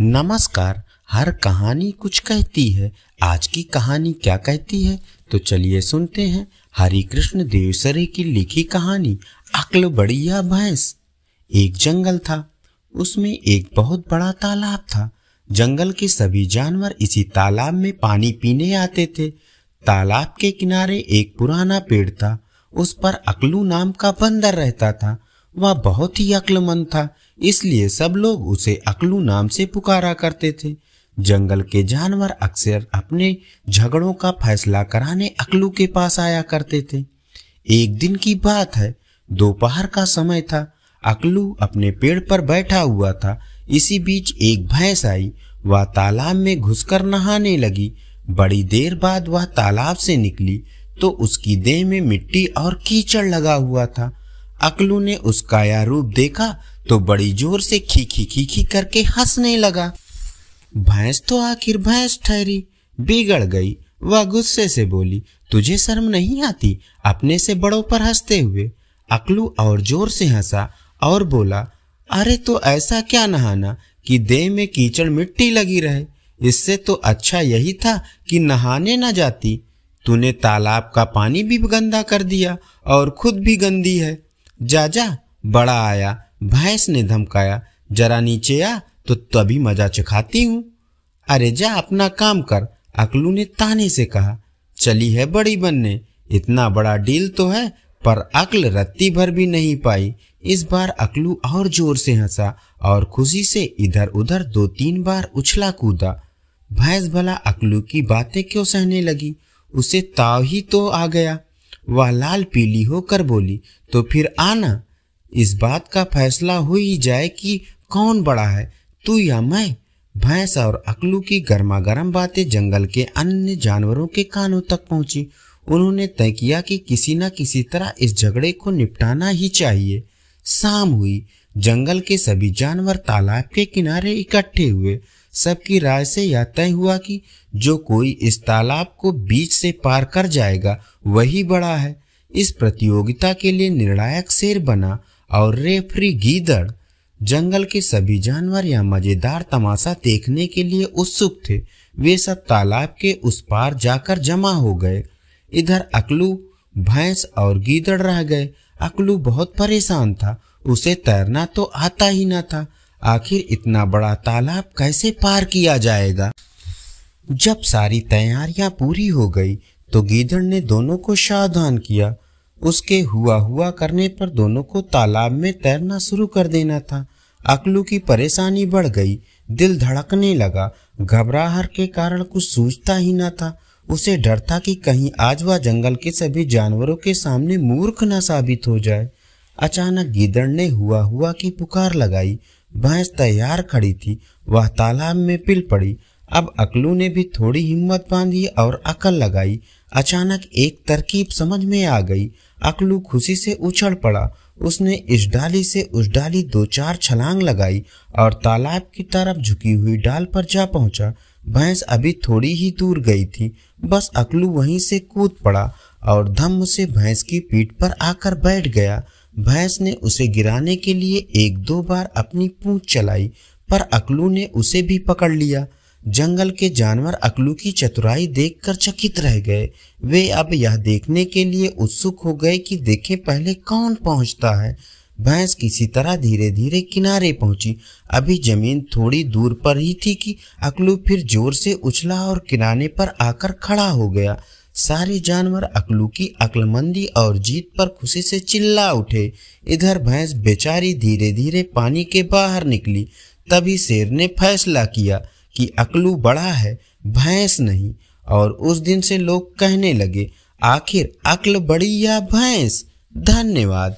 नमस्कार हर कहानी कुछ कहती है आज की कहानी क्या कहती है तो चलिए सुनते हैं हरि कृष्ण देवसरे की लिखी कहानी अक्ल बढ़िया भैंस एक जंगल था उसमें एक बहुत बड़ा तालाब था जंगल के सभी जानवर इसी तालाब में पानी पीने आते थे तालाब के किनारे एक पुराना पेड़ था उस पर अकलू नाम का बंदर रहता था वह बहुत ही अक्लमंद था इसलिए सब लोग उसे अकलू नाम से पुकारा करते थे जंगल के जानवर अक्सर अपने झगड़ों का फैसला कराने अकलू के पास आया करते थे एक दिन की बात है दोपहर का समय था अकलू अपने पेड़ पर बैठा हुआ था इसी बीच एक भैंस आई वह तालाब में घुसकर नहाने लगी बड़ी देर बाद वह तालाब से निकली तो उसकी देह में मिट्टी और कीचड़ लगा हुआ था अकलू ने उसका यह रूप देखा तो बड़ी जोर से खीखी खीखी करके हंसने लगा भैंस तो आखिर भैंस ठहरी बिगड़ गई वह गुस्से से बोली तुझे शर्म नहीं आती अपने से बड़ों पर हंसते हुए अकलू और जोर से हंसा और बोला अरे तो ऐसा क्या नहाना कि देह में कीचड़ मिट्टी लगी रहे इससे तो अच्छा यही था कि नहाने ना जाती तूने तालाब का पानी भी गंदा कर दिया और खुद भी गंदी है जा जा बड़ा आया भैंस ने धमकाया जरा नीचे आ तो तभी मजा चखाती हूँ अरे जा अपना काम कर अकलू ने ताने से कहा चली है बड़ी बनने इतना बड़ा डील तो है पर अकल रत्ती भर भी नहीं पाई इस बार अकलू और जोर से हंसा और खुशी से इधर उधर दो तीन बार उछला कूदा भैंस भला अकलू की बातें क्यों सहने लगी उसे ताव ही तो आ गया वह लाल पीली होकर बोली तो फिर आना इस बात का फैसला हो ही जाए कि कौन बड़ा है तू या मैं भैंस और अकलू की गर्मा गर्म बातें जंगल के अन्य जानवरों के कानों तक पहुंची उन्होंने तय किया कि किसी न किसी तरह इस झगड़े को निपटाना ही चाहिए शाम हुई जंगल के सभी जानवर तालाब के किनारे इकट्ठे हुए सबकी राय से यह तय हुआ कि जो कोई इस तालाब को बीच से पार कर जाएगा वही बड़ा है इस प्रतियोगिता के लिए निर्णायक शेर बना और रेफरी गीदड़ जंगल के सभी जानवर या मजेदार तमाशा देखने के लिए उत्सुक थे वे सब तालाब के उस पार जाकर जमा हो गए इधर अकलू भैंस और गीदड़ रह गए अकलू बहुत परेशान था उसे तैरना तो आता ही न था आखिर इतना बड़ा तालाब कैसे पार किया जाएगा जब सारी तैयारियां पूरी हो गई तो गीदड़ ने दोनों को सावधान किया उसके हुआ हुआ करने पर दोनों को तालाब में तैरना शुरू कर देना था अकलू की परेशानी बढ़ गई दिल धड़कने लगा घबराहट के कारण कुछ सूझता ही ना था उसे डर था कि कहीं आज वह जंगल के सभी जानवरों के सामने मूर्ख न साबित हो जाए अचानक गिदड़ ने हुआ हुआ की पुकार लगाई भैंस तैयार खड़ी थी वह तालाब में पिल पड़ी अब अकलू ने भी थोड़ी हिम्मत बांधी और अकल लगाई अचानक एक तरकीब समझ में आ गई अकलू खुशी से उछल पड़ा उसने इस डाली से उस डाली दो चार छलांग लगाई और तालाब की तरफ झुकी हुई डाल पर जा पहुंचा भैंस अभी थोड़ी ही दूर गई थी बस अकलू वहीं से कूद पड़ा और धम्म से भैंस की पीठ पर आकर बैठ गया भैंस ने उसे गिराने के लिए एक दो बार अपनी पूंछ चलाई पर अकलू ने उसे भी पकड़ लिया जंगल के जानवर अकलू की चतुराई देखकर चकित रह गए वे अब यह देखने के लिए उत्सुक हो गए कि देखें पहले कौन पहुंचता है भैंस किसी तरह धीरे धीरे किनारे पहुंची अभी जमीन थोड़ी दूर पर ही थी कि अकलू फिर जोर से उछला और किनारे पर आकर खड़ा हो गया सारे जानवर अकलू की अक्लमंदी और जीत पर खुशी से चिल्ला उठे इधर भैंस बेचारी धीरे धीरे पानी के बाहर निकली तभी शेर ने फैसला किया कि अकलू बड़ा है भैंस नहीं और उस दिन से लोग कहने लगे आखिर अक्ल बड़ी या भैंस धन्यवाद